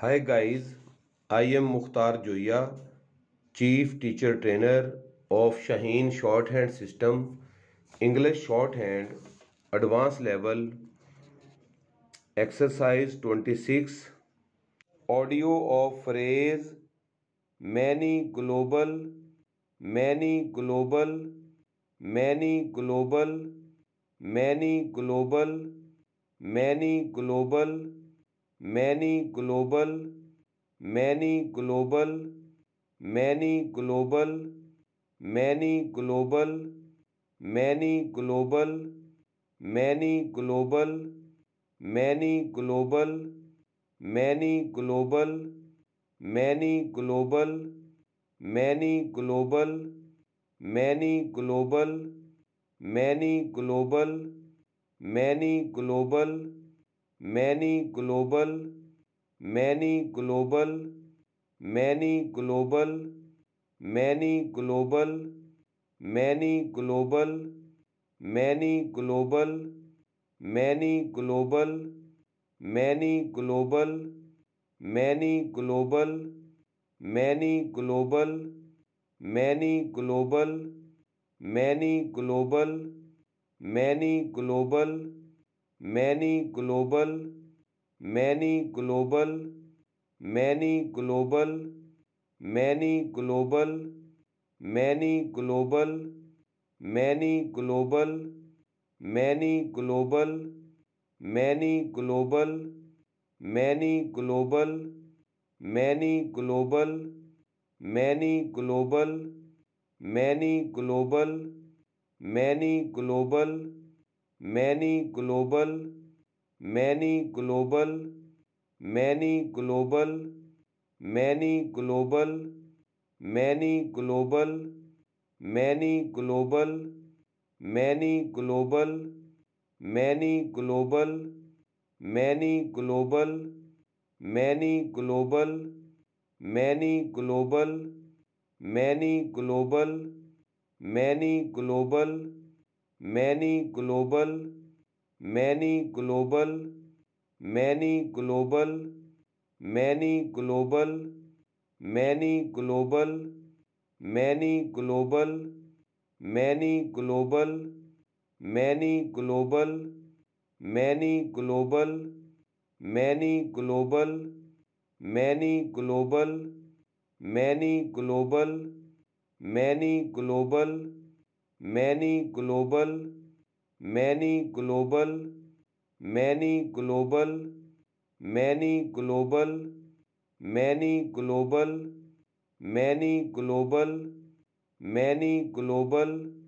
hi guys I am Mukhtar Zoya chief teacher trainer of Shaheen shorthand system English shorthand advance level exercise 26 audio of phrase many global many global many global many global many global many global many global many global many global many global many global many global many global many global many global many global many global many global many global many global many global many global many global many global many global many global many global many global many global many global many global many global many global many global many global many global many global many global many global many global many global many global many global many global many global many global many global many global many global many global many global many global many global many global many global many global many global many global many global many global many global many global many global many global many global many global many global many global many global many global many global many global many global many global many global many global many global